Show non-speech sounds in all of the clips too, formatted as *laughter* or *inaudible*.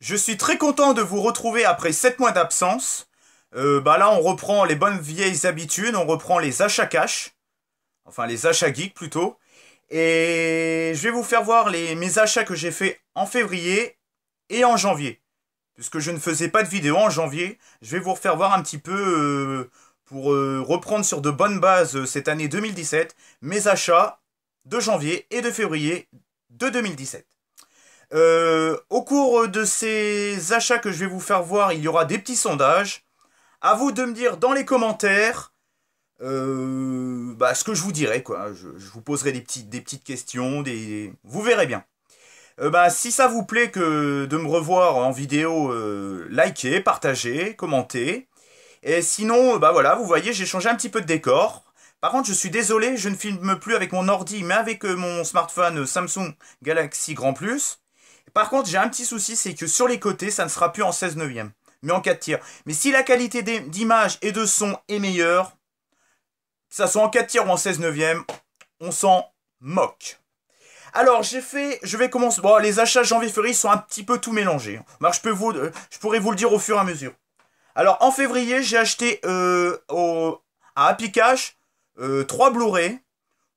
Je suis très content de vous retrouver après 7 mois d'absence. Euh, bah là, on reprend les bonnes vieilles habitudes, on reprend les achats cash. Enfin, les achats geeks plutôt. Et je vais vous faire voir les, mes achats que j'ai fait en février et en janvier. Puisque je ne faisais pas de vidéo en janvier, je vais vous refaire voir un petit peu, euh, pour euh, reprendre sur de bonnes bases cette année 2017, mes achats de janvier et de février de 2017. Euh, au cours de ces achats que je vais vous faire voir, il y aura des petits sondages. À vous de me dire dans les commentaires euh, bah, ce que je vous dirai. Quoi. Je, vous poserai des, petites questions. Vous verrez bien. Euh, bah, si ça vous plaît que de me revoir en vidéo, likez, partagez, commentez. Et sinon, bah voilà, vous voyez, j'ai changé un petit peu de décor. Par contre, je suis désolé, je ne filme plus avec mon ordi, mais avec mon smartphone Samsung Galaxy Grand Plus. Par contre, j'ai un petit souci, c'est que sur les côtés, ça ne sera plus en 16 neuvième, mais en 4 tiers. Mais si la qualité d'image et de son est meilleure, que ça soit en 4 tiers ou en 16 neuvième, on s'en moque. Alors, j'ai fait, je vais commencer. Bon, les achats janvier-février sont un petit peu tout mélangés. je, peux vous, euh, pourrais vous le dire au fur et à mesure. Alors, en février, j'ai acheté euh, à Happy 3 euh, Blu-ray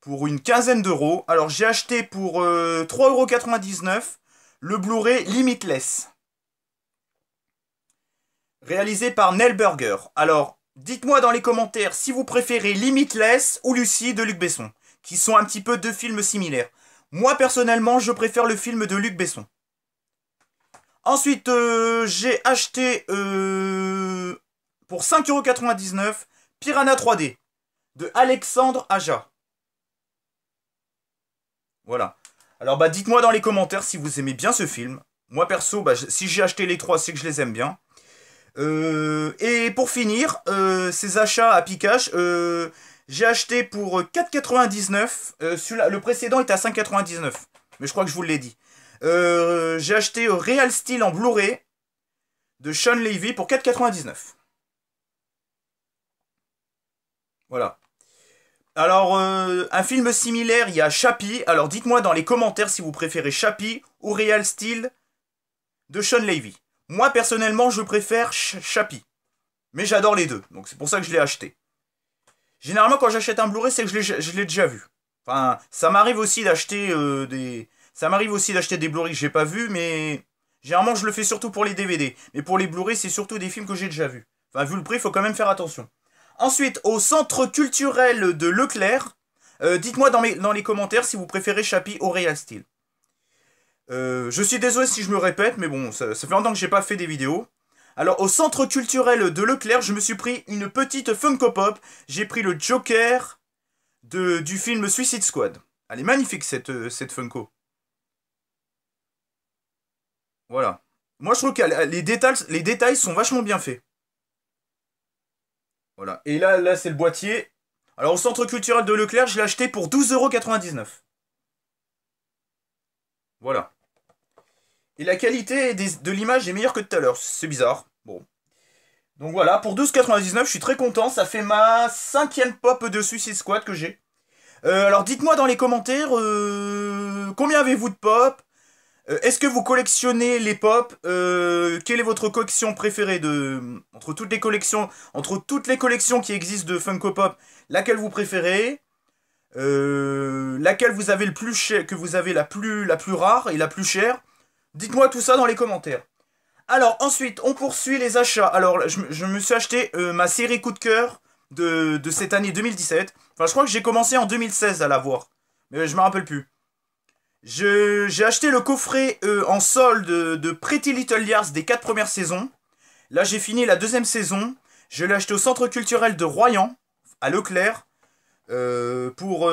pour une quinzaine d'euros. Alors, j'ai acheté pour euh, 3,99€ le Blu-ray Limitless, réalisé par Nell Burger. Alors, dites-moi dans les commentaires si vous préférez Limitless ou Lucie de Luc Besson, qui sont un petit peu deux films similaires. Moi, personnellement, je préfère le film de Luc Besson. Ensuite, euh, j'ai acheté euh, pour 5,99€ Piranha 3D de Alexandre Aja. Voilà. Alors bah dites-moi dans les commentaires si vous aimez bien ce film. Moi perso, bah, si j'ai acheté les trois, c'est que je les aime bien. Euh, et pour finir, euh, ces achats à Pikachu, euh, j'ai acheté pour 4,99. le précédent était à 5,99. Mais je crois que je vous l'ai dit. j'ai acheté Real Style en Blu-ray de Sean Levy pour 4,99. Voilà. Alors, euh, un film similaire, il y a Chappie. Alors, dites-moi dans les commentaires si vous préférez Chappie ou Real Steel de Sean Levy. Moi, personnellement, je préfère Chappie. Mais j'adore les deux, donc c'est pour ça que je l'ai acheté. Généralement, quand j'achète un Blu-ray, c'est que je l'ai déjà vu. Enfin, ça m'arrive aussi d'acheter euh, des... Ça m'arrive aussi d'acheter des blu rays que j'ai pas vu, mais... Généralement, je le fais surtout pour les DVD. Mais pour les blu rays c'est surtout des films que j'ai déjà vu. Enfin, vu le prix, il faut quand même faire attention. Ensuite, au centre culturel de Leclerc, euh, dites-moi dans, les commentaires si vous préférez Chapi au Real style. Euh, je suis désolé si je me répète, mais bon, ça, fait longtemps que j'ai pas fait des vidéos. Alors, au centre culturel de Leclerc, je me suis pris une petite Funko Pop. J'ai pris le Joker du film Suicide Squad. Elle est magnifique, cette, euh, Funko. Voilà. Moi, je trouve que les les détails sont vachement bien faits. Voilà. Et là, là c'est le boîtier. Alors, au centre culturel de Leclerc, je l'ai acheté pour 12,99€. Voilà. Et la qualité de l'image est meilleure que tout à l'heure. C'est bizarre. Bon. Donc voilà, pour 12,99€, je suis très content. Ça fait ma cinquième pop de Suicide Squad que j'ai. Euh, alors dites-moi dans les commentaires euh, combien avez-vous de pop euh, est-ce que vous collectionnez les pop euh, Quelle est votre collection préférée de entre toutes les collections entre toutes les collections qui existent de Funko Pop Laquelle vous préférez euh, Laquelle vous avez le plus cher, que vous avez la plus la plus rare et la plus chère Dites-moi tout ça dans les commentaires. Alors ensuite, on poursuit les achats. Alors je, me suis acheté ma série coup de cœur de, cette année 2017. Enfin, je crois que j'ai commencé en 2016 à la voir, mais je me rappelle plus. J'ai acheté le coffret euh, en solde de Pretty Little Liars des 4 premières saisons. Là, j'ai fini la deuxième saison. Je l'ai acheté au centre culturel de Royan, à Leclerc, euh, pour,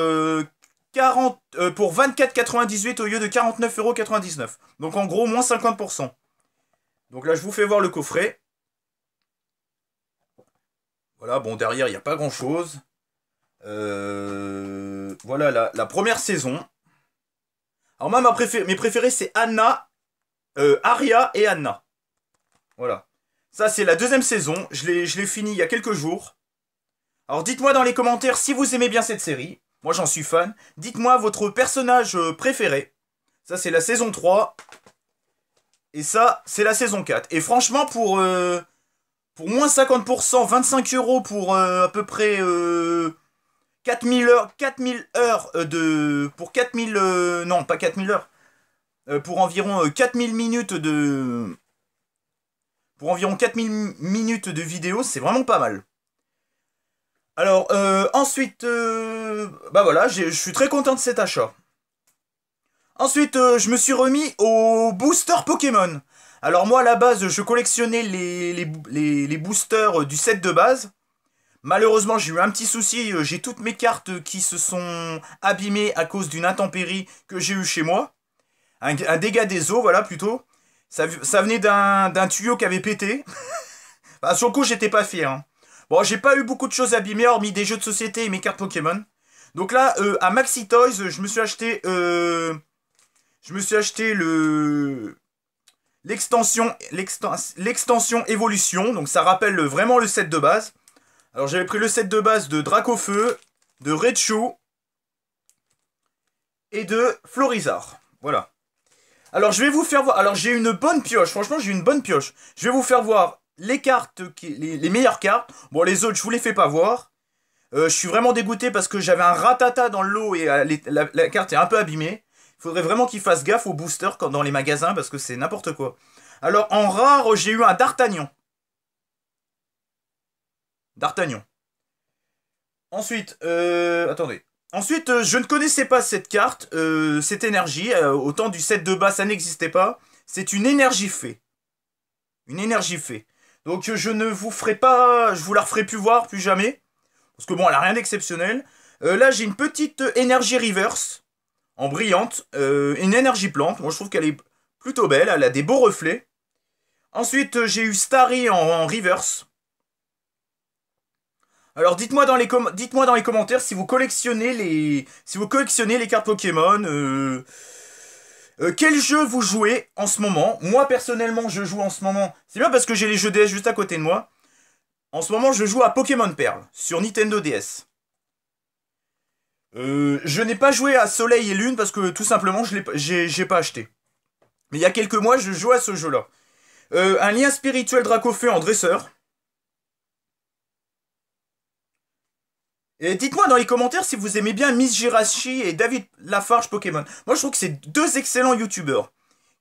40, euh, pour 24,98 au lieu de 49,99€. Donc en gros, moins 50%. Donc là, je vous fais voir le coffret. Voilà, bon, derrière, il n'y a pas grand-chose. voilà la première saison. Alors moi, ma mes préférés, c'est Anna, euh, Aria et Anna. Voilà. Ça, c'est la deuxième saison. Je l'ai fini il y a quelques jours. Alors dites-moi dans les commentaires si vous aimez bien cette série. Moi, j'en suis fan. Dites-moi votre personnage euh, préféré. Ça, c'est la saison 3. Et ça, c'est la saison 4. Et franchement, pour, euh, pour moins 50%, 25 euros pour euh, à peu près... Euh, 4000 heures, 4000 heures euh, de... Pour 4000... Euh, non, pas 4000 heures. Euh, pour environ 4000 minutes de... Pour environ 4000 minutes de vidéo, c'est vraiment pas mal. Alors, ensuite... bah voilà, je suis très content de cet achat. Ensuite, je me suis remis au booster Pokémon. Alors moi, à la base, je collectionnais les, les, les boosters du set de base. Malheureusement, j'ai eu un petit souci. Euh, j'ai toutes mes cartes qui se sont abîmées à cause d'une intempérie que j'ai eue chez moi. Un, dégât des eaux, voilà, plutôt. Ça, venait d'un tuyau qui avait pété. *laughs* Bah, sur le coup, j'étais pas fier. Hein. Bon, j'ai pas eu beaucoup de choses abîmées, hormis des jeux de société et mes cartes Pokémon. Donc là, euh, à Maxi Toys, je me suis acheté... Euh, je me suis acheté le... L'extension... L'extension évolution. Donc ça rappelle vraiment le set de base. Alors j'avais pris le set de base de Dracofeu, de Show et de Florizard. Voilà. Alors je vais vous faire voir. Alors j'ai une bonne pioche. Franchement j'ai une bonne pioche. Je vais vous faire voir les cartes, les, meilleures cartes. Bon les autres je vous les fais pas voir. Euh, je suis vraiment dégoûté parce que j'avais un ratata dans le lot et euh, la... carte est un peu abîmée. Il faudrait vraiment qu'ils fassent gaffe aux boosters quand dans les magasins parce que c'est n'importe quoi. Alors en rare j'ai eu un D'Artagnan d'Artagnan. Ensuite, euh, attendez. Ensuite, euh, je ne connaissais pas cette carte, euh, cette énergie. au temps du 7 de bas, ça n'existait pas. C'est une énergie fée. Une énergie fée. Donc je ne vous ferai pas, je vous la referai plus voir, plus jamais. Parce que bon, elle a rien d'exceptionnel. là, j'ai une petite énergie reverse, en brillante. une énergie plante. Moi, je trouve qu'elle est plutôt belle. Elle a des beaux reflets. Ensuite, j'ai eu Starry en reverse. Alors dites-moi dans les dites-moi dans les commentaires si vous collectionnez les si vous collectionnez les cartes Pokémon. Euh, euh, quel jeu vous jouez en ce moment Moi personnellement, je joue en ce moment. C'est bien parce que j'ai les jeux DS juste à côté de moi. En ce moment, je joue à Pokémon Perle sur Nintendo DS. Euh, je n'ai pas joué à Soleil et Lune parce que tout simplement, je j'ai pas acheté. Mais il y a quelques mois, je jouais à ce jeu-là. un lien spirituel Dracofeu en dresseur. dites-moi dans les commentaires si vous aimez bien Miss Jirachi et David Lafarge Pokémon. Moi, je trouve que c'est deux excellents YouTubeurs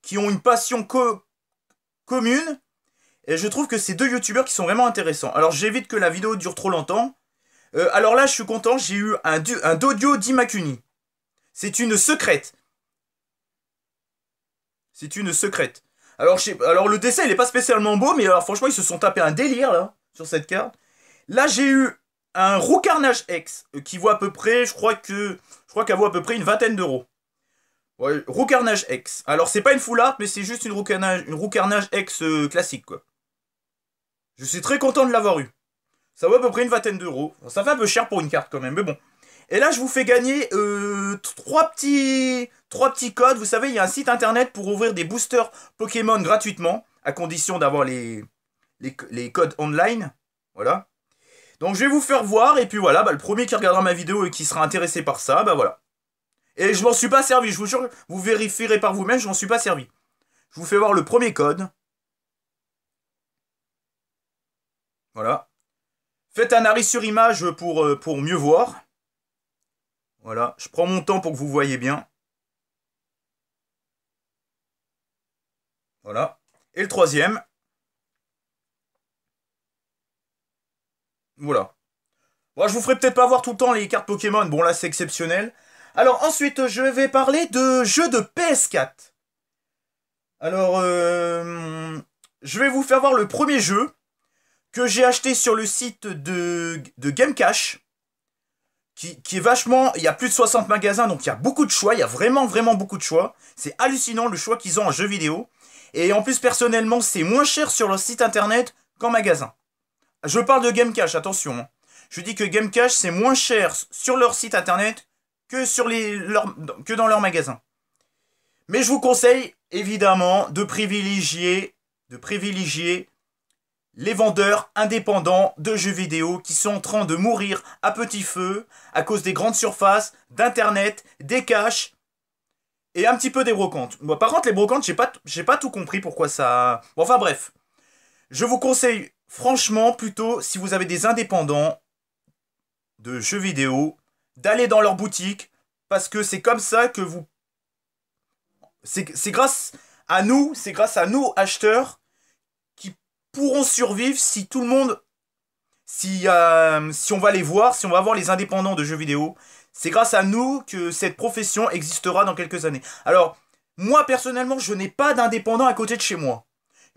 qui ont une passion commune. Et je trouve que c'est deux YouTubeurs qui sont vraiment intéressants. Alors, j'évite que la vidéo dure trop longtemps. Euh, alors là, je suis content, j'ai eu un, un Dodio d'Imakuni. C'est une secrète. C'est une secrète. Alors, alors le dessin, il est pas spécialement beau, mais alors franchement, ils se sont tapés un délire, là, sur cette carte. Là, j'ai eu un carnage X euh, qui vaut à peu près, je crois que je crois qu'elle vaut à peu près une vingtaine d'euros. Roucarnage X. Alors c'est pas une full art, mais c'est juste une Roucarnage, une X euh, classique quoi. Je suis très content de l'avoir eu. Ça vaut à peu près une vingtaine d'euros. ça fait un peu cher pour une carte quand même, mais bon. Et là je vous fais gagner euh, trois petits trois petits codes. Vous savez, il y a un site internet pour ouvrir des boosters Pokémon gratuitement, à condition d'avoir les, les codes online. Voilà. Donc je vais vous faire voir, et puis voilà, bah, le premier qui regardera ma vidéo et qui sera intéressé par ça, bah voilà. Et je m'en suis pas servi, je vous jure, vous vérifierez par vous-même, je m'en suis pas servi. Je vous fais voir le premier code. Voilà. Faites un arrêt sur image pour, euh, pour mieux voir. Voilà, je prends mon temps pour que vous voyez bien. Voilà. Et le troisième. Voilà. Moi, je vous ferai peut-être pas voir tout le temps les cartes Pokémon. Bon, là, c'est exceptionnel. Alors, ensuite, je vais parler de jeux de PS4. Alors, euh, je vais vous faire voir le premier jeu que j'ai acheté sur le site de, Gamecash. Qui, qui, est vachement... Il y a plus de 60 magasins, donc il y a beaucoup de choix. Il y a vraiment, vraiment beaucoup de choix. C'est hallucinant le choix qu'ils ont en jeux vidéo. Et en plus, personnellement, c'est moins cher sur leur site internet qu'en magasin. Je parle de Gamecash, attention. Hein. Je dis que Gamecash, c'est moins cher sur leur site internet que, sur les, que dans leur magasin. Mais je vous conseille évidemment de privilégier, de privilégier les vendeurs indépendants de jeux vidéo qui sont en train de mourir à petit feu à cause des grandes surfaces, d'internet, des caches et un petit peu des brocantes. par contre, les brocantes, je pas, pas tout compris pourquoi ça. enfin bref, je vous conseille franchement, plutôt, si vous avez des indépendants de jeux vidéo, d'aller dans leur boutique, parce que c'est comme ça que vous... C'est grâce à nous, c'est grâce à nous, acheteurs, qui pourront survivre si tout le monde... Si, euh, si on va les voir, si on va voir les indépendants de jeux vidéo, c'est grâce à nous que cette profession existera dans quelques années. Alors, moi personnellement, je n'ai pas d'indépendant à côté de chez moi.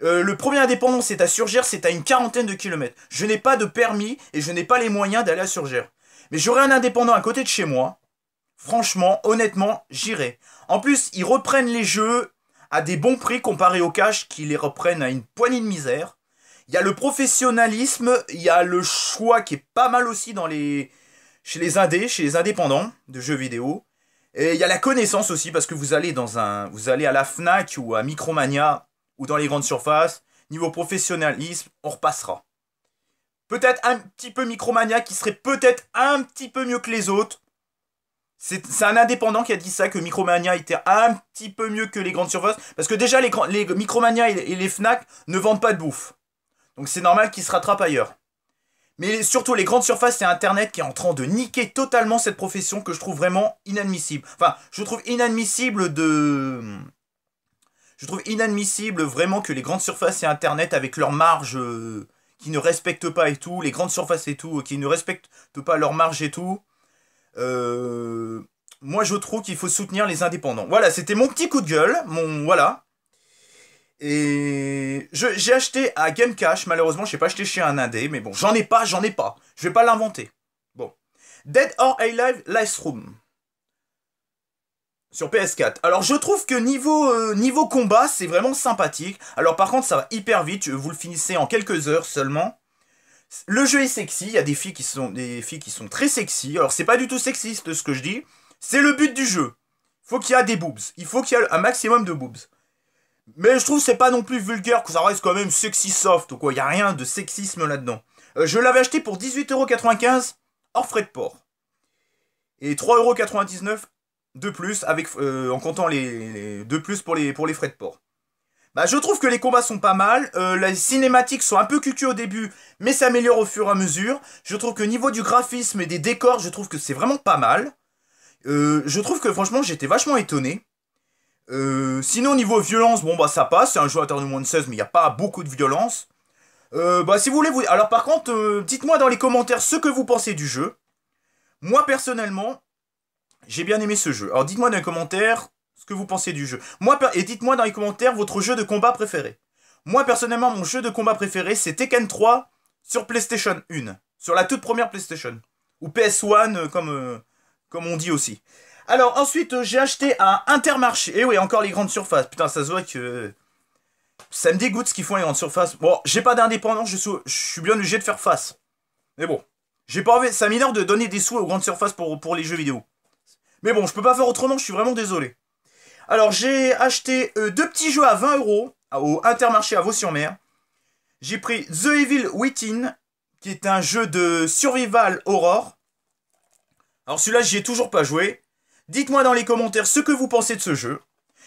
Euh, le premier indépendant, c'est à Surgère, c'est à une quarantaine de kilomètres. Je n'ai pas de permis et je n'ai pas les moyens d'aller à Surgère. Mais j'aurai un indépendant à côté de chez moi. Franchement, honnêtement, j'irai. En plus, ils reprennent les jeux à des bons prix comparés au cash qui les reprennent à une poignée de misère. Il y a le professionnalisme, il y a le choix qui est pas mal aussi dans les chez les indés, chez les indépendants de jeux vidéo. Et il y a la connaissance aussi parce que vous allez dans un vous allez à la Fnac ou à Micromania ou dans les grandes surfaces. Niveau professionnalisme, on repassera. Peut-être un petit peu Micromania qui serait peut-être un petit peu mieux que les autres. C'est un indépendant qui a dit ça, que Micromania était un petit peu mieux que les grandes surfaces. Parce que déjà, les, les Micromania et, et les Fnac ne vendent pas de bouffe. Donc c'est normal qu'ils se rattrapent ailleurs. Mais surtout, les grandes surfaces et Internet qui est en train de niquer totalement cette profession que je trouve vraiment inadmissible. Enfin, je trouve inadmissible de... Je trouve inadmissible vraiment que les grandes surfaces et Internet, avec leurs marges euh, qui ne respectent pas et tout, les grandes surfaces et tout, euh, qui ne respectent pas leurs marges et tout, euh, moi je trouve qu'il faut soutenir les indépendants. Voilà, c'était mon petit coup de gueule, mon voilà. Et j'ai acheté à Gamecash, malheureusement, je n'ai pas acheté chez un indé, mais bon, j'en ai pas, j'en ai pas. Je vais pas l'inventer. Bon. Dead or Alive Room. Sur PS4. Alors je trouve que niveau, euh, niveau combat, c'est vraiment sympathique. Alors par contre, ça va hyper vite, vous le finissez en quelques heures seulement. Le jeu est sexy, il y a des filles qui sont, des filles qui sont très sexy. Alors c'est pas du tout sexiste ce que je dis, c'est le but du jeu. Faut qu'il y a des boobs, il faut qu'il y ait un maximum de boobs. Mais je trouve c'est pas non plus vulgaire, que ça reste quand même sexy soft ou quoi, il y a rien de sexisme là-dedans. Euh, je l'avais acheté pour 18,95€ hors frais de port. Et 3,99€ de plus, avec, euh, en comptant les, De plus pour les, pour les frais de port. Bah, je trouve que les combats sont pas mal, euh, les cinématiques sont un peu cucu au début, mais ça améliore au fur et à mesure. Je trouve que niveau du graphisme et des décors, je trouve que c'est vraiment pas mal. Euh, je trouve que franchement, j'étais vachement étonné. sinon, niveau violence, bon bah ça passe, c'est un jeu à de moins de 16, mais il n'y a pas beaucoup de violence. Bah, si vous voulez, alors par contre, dites-moi dans les commentaires ce que vous pensez du jeu. Moi personnellement, j'ai bien aimé ce jeu. Alors dites-moi dans les commentaires ce que vous pensez du jeu. Moi, et dites-moi dans les commentaires votre jeu de combat préféré. Moi, personnellement, mon jeu de combat préféré, c'est Tekken 3 sur PlayStation 1. Sur la toute première PlayStation. Ou PS1, euh, comme, euh, comme on dit aussi. Alors, ensuite, euh, j'ai acheté à Intermarché. Et eh oui, encore les grandes surfaces. Putain, ça se voit que... Ça me dégoûte ce qu'ils font les grandes surfaces. Bon, j'ai pas d'indépendance, je, suis... bien obligé de faire face. Mais bon, j'ai pas envie, ça m'énerve de donner des sous aux grandes surfaces pour les jeux vidéo. Mais bon, je peux pas faire autrement, je suis vraiment désolé. Alors, j'ai acheté euh, deux petits jeux à 20 euros au Intermarché à Vaux-sur-Mer. J'ai pris The Evil Within, qui est un jeu de survival horror. Alors celui-là, j'y ai toujours pas joué. Dites-moi dans les commentaires ce que vous pensez de ce jeu.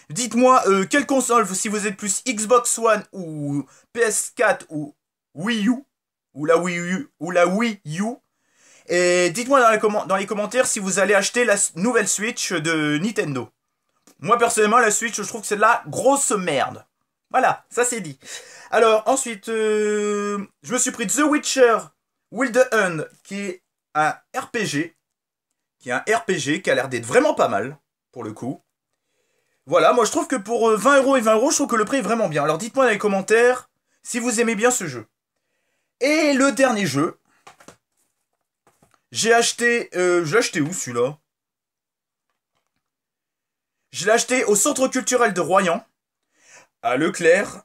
Dites-moi euh, quelle console, si vous êtes plus Xbox One ou PS4 ou Wii U, ou la Wii U, ou la Wii U, et dites-moi dans, les commentaires si vous allez acheter la nouvelle Switch de Nintendo. Moi personnellement, la Switch, je trouve que c'est de la grosse merde. Voilà, ça c'est dit. Alors ensuite, euh, je me suis pris The Witcher Wild Hunt, qui est un RPG. Qui est un RPG qui a l'air d'être vraiment pas mal, pour le coup. Voilà, moi je trouve que pour 20 euh, euros et 20 euros, je trouve que le prix est vraiment bien. Alors dites-moi dans les commentaires si vous aimez bien ce jeu. Et le dernier jeu, j'ai acheté... Euh, je l'ai acheté où celui-là Je l'ai acheté au Centre Culturel de Royan, à Leclerc,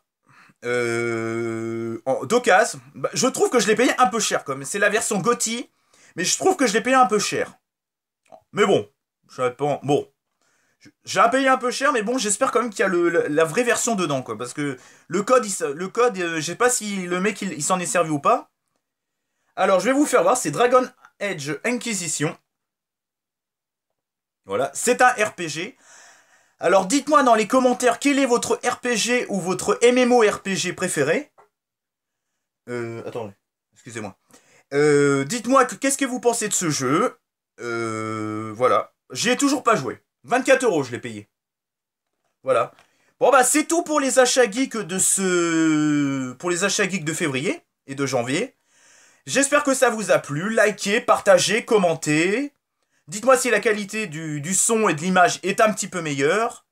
euh, bah, je trouve que je l'ai payé un peu cher, comme c'est la version Gothi. mais je trouve que je l'ai payé un peu cher. Mais bon, je pas. bon. J'ai payé un peu cher, mais bon, j'espère quand même qu'il y a la, vraie version dedans, quoi. Parce que le code, il, le code, euh, je sais pas si le mec, il, s'en est servi ou pas. Alors, je vais vous faire voir, c'est Dragon Edge Inquisition. Voilà, c'est un RPG. Alors dites-moi dans les commentaires quel est votre RPG ou votre MMORPG préféré. Euh, attendez, excusez-moi. Euh, dites-moi qu'est-ce que vous pensez de ce jeu. Euh, voilà, J'ai ai toujours pas joué. 24 euros, je l'ai payé. Voilà. Bon bah c'est tout pour les achats geeks de ce pour les achats geeks de février et de janvier. J'espère que ça vous a plu. Likez, partagez, commentez. Dites-moi si la qualité du, son et de l'image est un petit peu meilleure.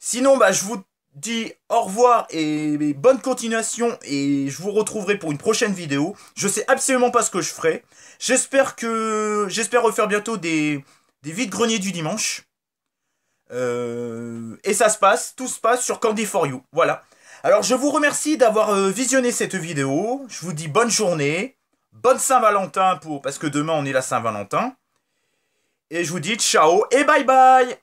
Sinon, bah, je vous dis au revoir et, bonne continuation et je vous retrouverai pour une prochaine vidéo. Je sais absolument pas ce que je ferai. J'espère que j'espère refaire bientôt des des vides greniers du dimanche. Euh, et ça se passe, tout se passe sur Candy for You. Voilà. Alors je vous remercie d'avoir euh, visionné cette vidéo. Je vous dis bonne journée. Bonne Saint-Valentin pour parce que demain on est la Saint-Valentin. Et je vous dis ciao et bye bye